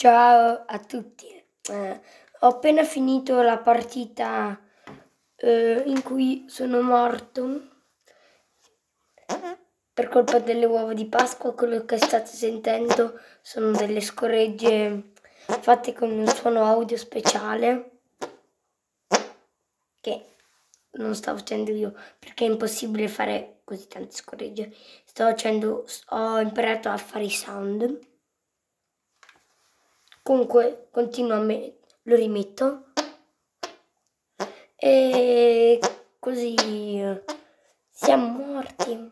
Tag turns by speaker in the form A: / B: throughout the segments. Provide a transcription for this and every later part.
A: Ciao a tutti. Eh, ho appena finito la partita eh, in cui sono morto per colpa delle uova di Pasqua. Quello che state sentendo sono delle scoregge fatte con un suono audio speciale che non sto facendo io perché è impossibile fare così tante scoregge. Sto facendo, ho imparato a fare i sound comunque continuo a me lo rimetto e così siamo morti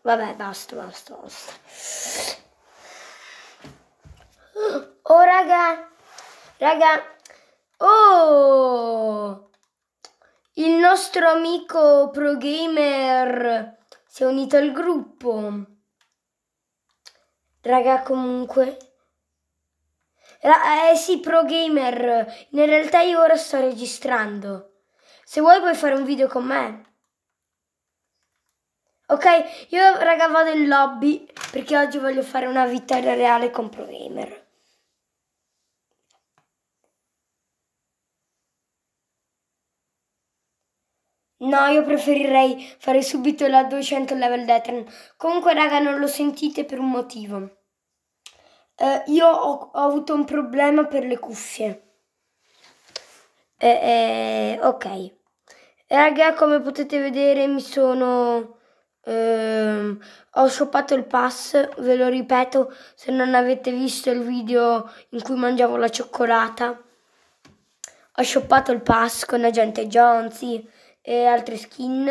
A: vabbè basta basta basta oh raga raga oh il nostro amico pro gamer si è unito al gruppo Raga, comunque... Eh sì, pro gamer, in realtà io ora sto registrando. Se vuoi puoi fare un video con me. Ok, io raga vado in lobby perché oggi voglio fare una vittoria reale con pro gamer. No, io preferirei fare subito la 200 level Detran. Comunque, raga, non lo sentite per un motivo. Eh, io ho, ho, avuto un problema per le cuffie. Eh, eh, ok. Raga, come potete vedere, mi sono... Ehm, ho shoppato il pass, ve lo ripeto, se non avete visto il video in cui mangiavo la cioccolata. Ho shoppato il pass con Agente Jonesy e altre skin.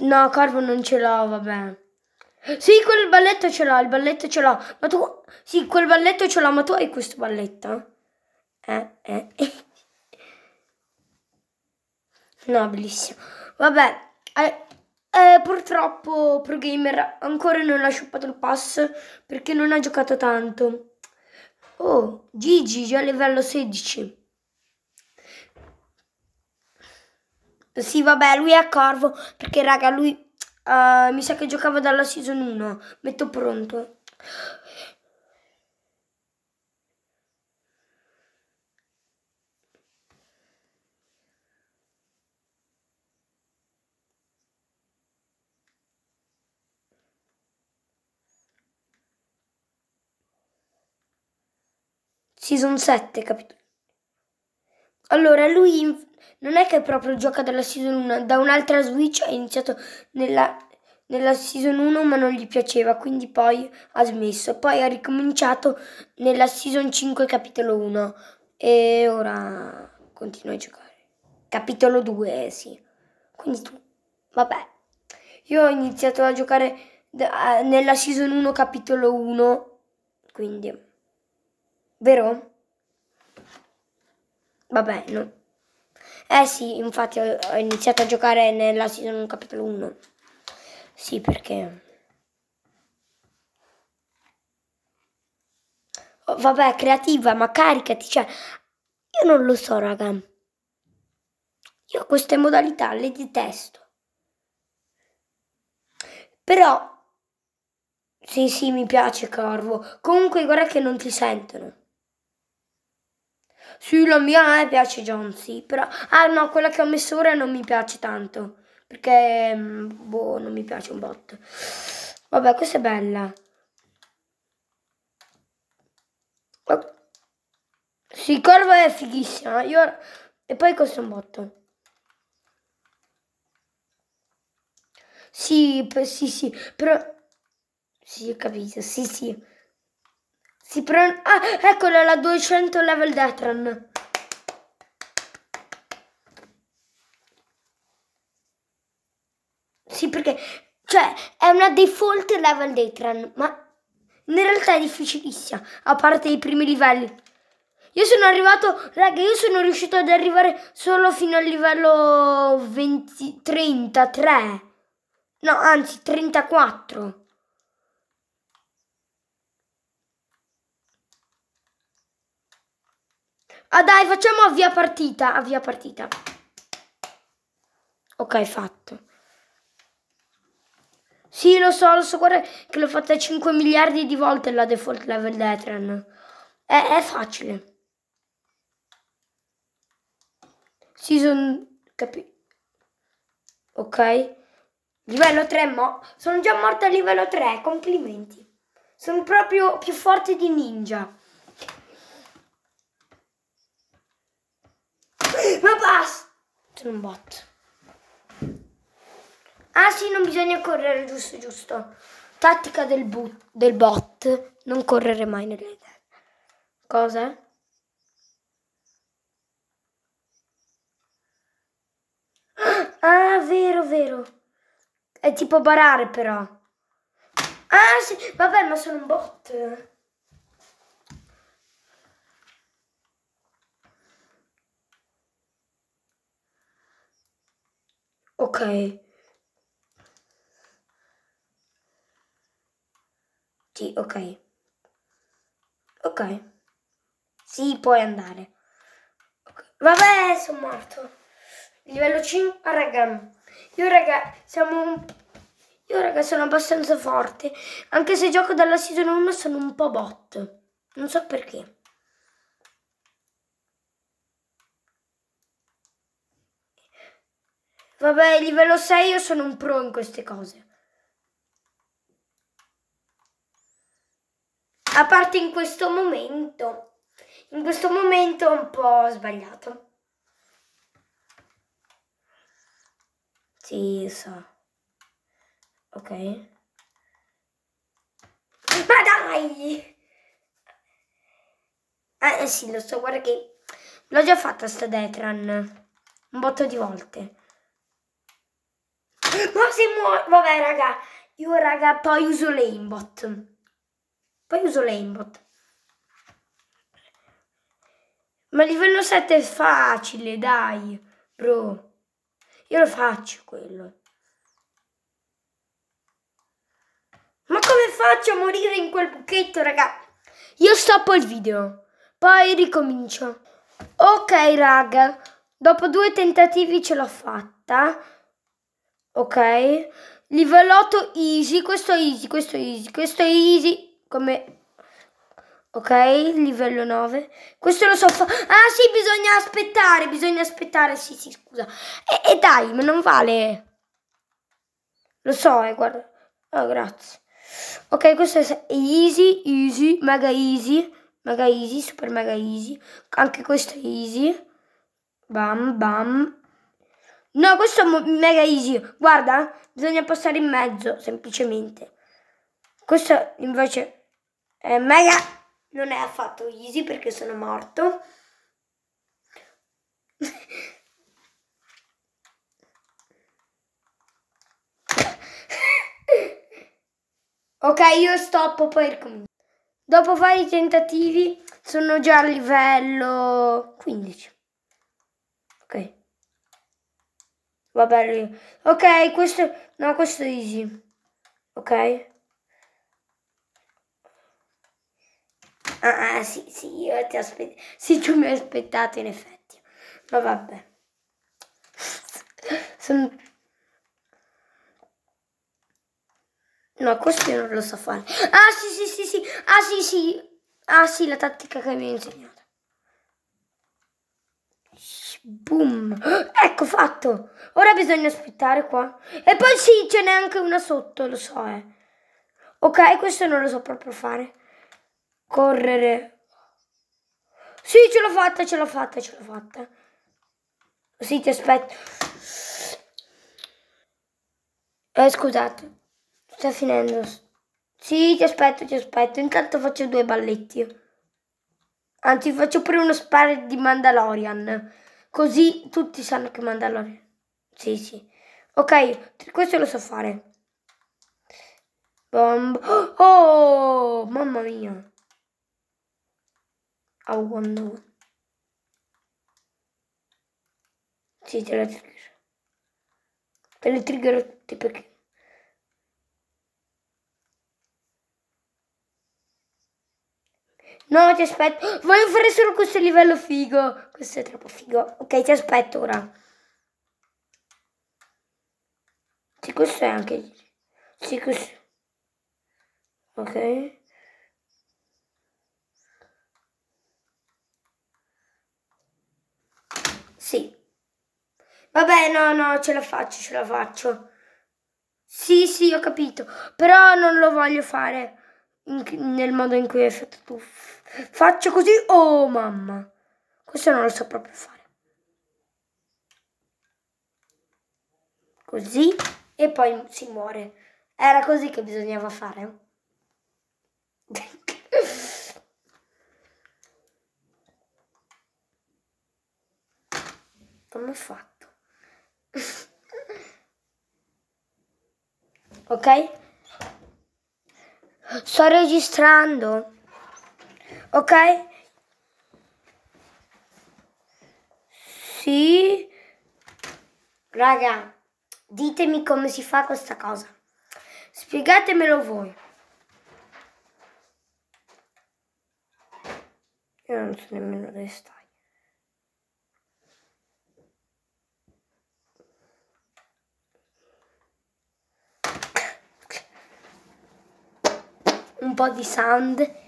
A: No, Corvo non ce l'ho, vabbè. Sì, quel balletto ce l'ho, il balletto ce l'ho. Ma tu... Sì, quel balletto ce l'ho, ma tu hai questo balletto? Eh, eh. No, bellissimo. Vabbè, eh, eh, purtroppo ProGamer ancora non ha shoppato il pass perché non ha giocato tanto. Oh, Gigi già livello 16. Sì, vabbè, lui è a corvo, perché raga, lui uh, mi sa che giocava dalla season 1. Metto pronto. Season 7, capito? Allora, lui non è che proprio gioca dalla Season 1, da un'altra Switch ha iniziato nella, nella Season 1 ma non gli piaceva, quindi poi ha smesso. Poi ha ricominciato nella Season 5, capitolo 1. E ora continua a giocare. Capitolo 2, eh, sì. Quindi tu, vabbè. Io ho iniziato a giocare nella Season 1, capitolo 1, quindi... Vero? Vabbè, no. Eh sì, infatti ho, ho iniziato a giocare nella season 1 capitolo 1. Sì, perché... Oh, vabbè, creativa, ma caricati, cioè... Io non lo so, raga. Io queste modalità le detesto. Però... Sì, sì, mi piace, Corvo. Comunque, guarda che non ti sentono. Sulla mia a me piace Jonesy, però... Ah no, quella che ho messo ora non mi piace tanto, perché, mm, boh, non mi piace un botto. Vabbè, questa è bella. Oh. Sì, corva è fighissima. Io... E poi questo è un botto. Sì, sì, sì, però... Sì, ho capito, sì, sì. Si prende... Ah, eccola la 200 level Detran. Sì, perché... Cioè, è una default level Detran, ma in realtà è difficilissima, a parte i primi livelli. Io sono arrivato, raga, io sono riuscito ad arrivare solo fino al livello 20, 33. No, anzi, 34. Ah dai, facciamo avvia partita, avvia partita. Ok, fatto. Sì, lo so, lo so, guarda che l'ho fatta 5 miliardi di volte la default level Detran. È, è facile. Season... Capi... Ok. Livello 3, mo... Sono già morta a livello 3, complimenti. Sono proprio più forte di ninja. Ma basta! Sono un bot. Ah sì, non bisogna correre, giusto, giusto. Tattica del, del bot, non correre mai nelle idee. Cosa? Ah, vero, vero. È tipo barare però. Ah sì, vabbè, ma sono un bot. Ok. Sì, ok. Ok. Sì, puoi andare. Okay. Vabbè, sono morto. Livello 5, ah, raga. Io, raga, siamo un... Io, raga, sono abbastanza forte. Anche se gioco dalla season 1 sono un po' bot. Non so perché. Vabbè, livello 6 io sono un pro in queste cose. A parte in questo momento. In questo momento è un po' sbagliato. Sì, so. Ok. Ma dai! Eh sì, lo so, guarda che l'ho già fatta sta Detran un botto di volte. Ma se muore... Vabbè, raga. Io, raga, poi uso l'aimbot. Poi uso l'aimbot. Ma livello 7 è facile, dai, bro. Io lo faccio quello. Ma come faccio a morire in quel buchetto, raga? Io stoppo il video. Poi ricomincio. Ok, raga. Dopo due tentativi ce l'ho fatta ok? Livello 8 easy, questo è easy, questo è easy, questo è easy, come... Ok, livello 9. Questo lo so fare. Ah sì, bisogna aspettare, bisogna aspettare, sì sì, scusa. E, e dai, ma non vale. Lo so, eh, guarda. Oh, grazie. Ok, questo è easy, easy, mega easy, mega easy, super mega easy. Anche questo è easy. Bam, bam, No, questo è mega easy. Guarda, bisogna passare in mezzo, semplicemente. Questo invece è mega... Non è affatto easy perché sono morto. ok, io stoppo, poi ricomincio. Dopo vari tentativi sono già a livello 15. Vabbè, Ok, questo... No, questo è easy. Ok? Ah, ah sì, sì, io ti aspettavo. Sì, tu mi hai aspettato, in effetti. Ma vabbè. Sono... No, questo io non lo so fare. Ah, sì, sì, sì, sì. Ah, sì, sì. Ah, sì, la tattica che mi hai insegnato. Boom! ecco fatto! Ora bisogna aspettare qua. E poi sì, ce n'è anche una sotto, lo so, eh. Ok, questo non lo so proprio fare. Correre. Sì, ce l'ho fatta, ce l'ho fatta, ce l'ho fatta. Sì, ti aspetto. Eh, scusate. Sta finendo. Sì, ti aspetto, ti aspetto. Intanto faccio due balletti. Anzi, faccio pure uno spare di Mandalorian. Così tutti sanno che mandarlo. Sì, sì. Ok, questo lo so fare. Bomb. Oh, mamma mia. A one. Sì, te la trigger. Te le triggerò perché. No, ti aspetto. Voglio fare solo questo livello figo. Questo è troppo figo. Ok, ti aspetto ora. Sì, questo è anche... Sì, questo... Ok. Sì. Vabbè, no, no, ce la faccio, ce la faccio. Sì, sì, ho capito. Però non lo voglio fare in, nel modo in cui hai fatto tu. Faccio così, oh mamma. Questo non lo so proprio fare. Così e poi si muore. Era così che bisognava fare. Come ho fatto? ok? Sto registrando ok? Sì. Raga, ditemi come si fa questa cosa. Spiegatemelo voi. Io non so nemmeno dove stai. Un po' di sound.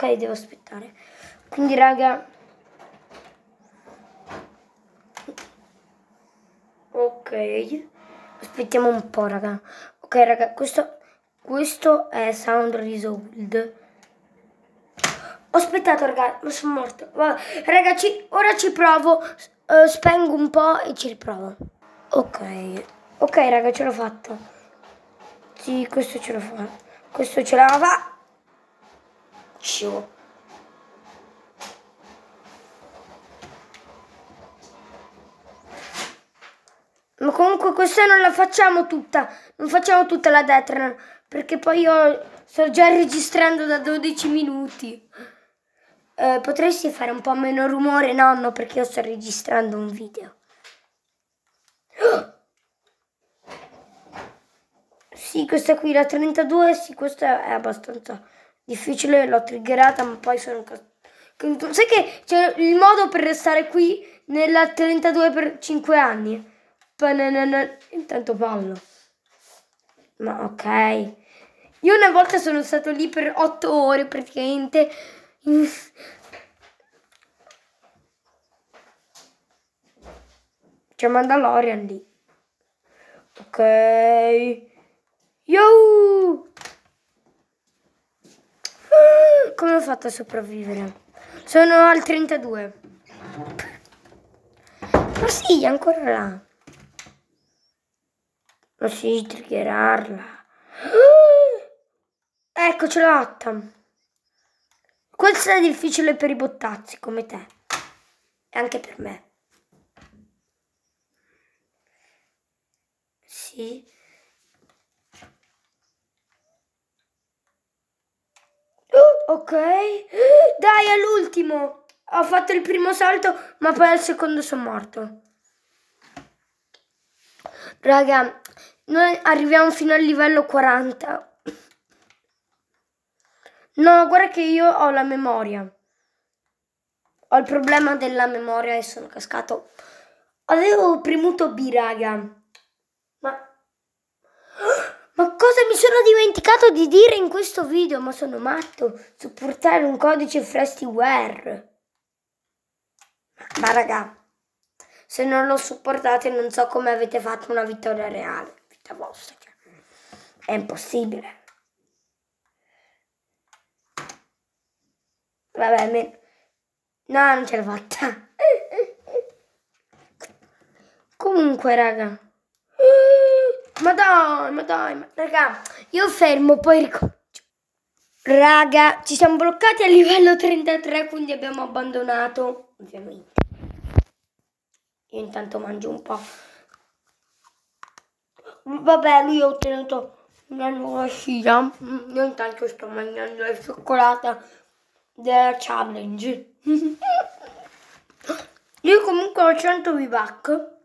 A: ok devo aspettare quindi raga ok aspettiamo un po' raga ok raga questo questo è sound resolved ho aspettato raga ma sono morto ragazzi ora ci provo uh, spengo un po' e ci riprovo ok ok raga ce l'ho fatta sì questo ce l'ho fatta questo ce l'ava faccio ma comunque questa non la facciamo tutta non facciamo tutta la Deatran perché poi io sto già registrando da 12 minuti eh, potresti fare un po' meno rumore nonno perché io sto registrando un video sì questa qui la 32 sì questa è abbastanza difficile, l'ho triggerata, ma poi sono... Sai che c'è il modo per restare qui nella 32 per 5 anni? Intanto Paolo. Ma ok. Io una volta sono stato lì per 8 ore praticamente. C'è Mandalorian lì. Ok. Yo! come ho fatto a sopravvivere? Sono al 32. Ma sì, è ancora là. Ma sì, triggerarla. Uh, ecco, ce l'ho fatta. Questo è difficile per i bottazzi come te. E anche per me. Sì. Ok. Dai, all'ultimo. Ho fatto il primo salto, ma poi al secondo sono morto. Raga, noi arriviamo fino al livello 40. No, guarda che io ho la memoria. Ho il problema della memoria e sono cascato. Avevo premuto B, raga. cosa mi sono dimenticato di dire in questo video, ma sono matto, supportare un codice Frestiware. Ma raga, se non lo supportate non so come avete fatto una vittoria reale, vita vostra, cioè. è impossibile. Vabbè, me... no, non ce l'ho fatta. Comunque, raga. Ma dai, ma dai, ma... raga, io fermo, poi ricomincio. Raga, ci siamo bloccati a livello 33, quindi abbiamo abbandonato, ovviamente. Io intanto mangio un po'. Vabbè, lui ha ottenuto una nuova scia. Io intanto sto mangiando la cioccolata della challenge. Io comunque ho 100 vivac.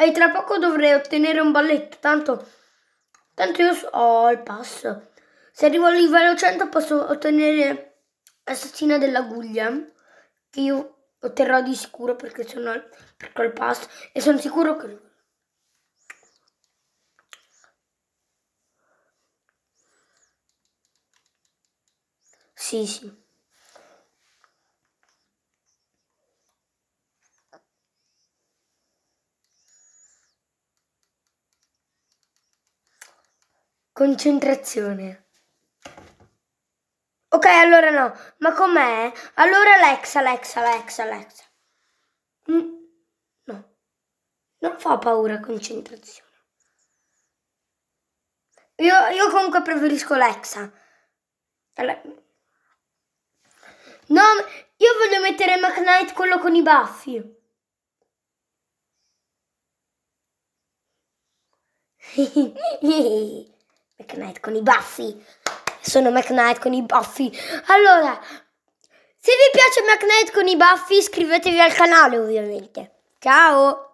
A: E tra poco dovrei ottenere un balletto, tanto, tanto io so, ho il passo. Se arrivo al livello 100 posso ottenere l'assassina dell'Aguglia, che io otterrò di sicuro perché, sono, perché ho il passo e sono sicuro che... Sì, sì. Concentrazione. Ok, allora no. Ma com'è? Allora Alexa, Alexa, Alexa, Alexa. Mm, no. Non fa paura concentrazione. Io, io comunque preferisco Alexa. no, io voglio mettere McKnight quello con i baffi. Hehehe McKnight con i baffi. Sono McKnight con i baffi. Allora, se vi piace McKnight con i baffi iscrivetevi al canale ovviamente. Ciao!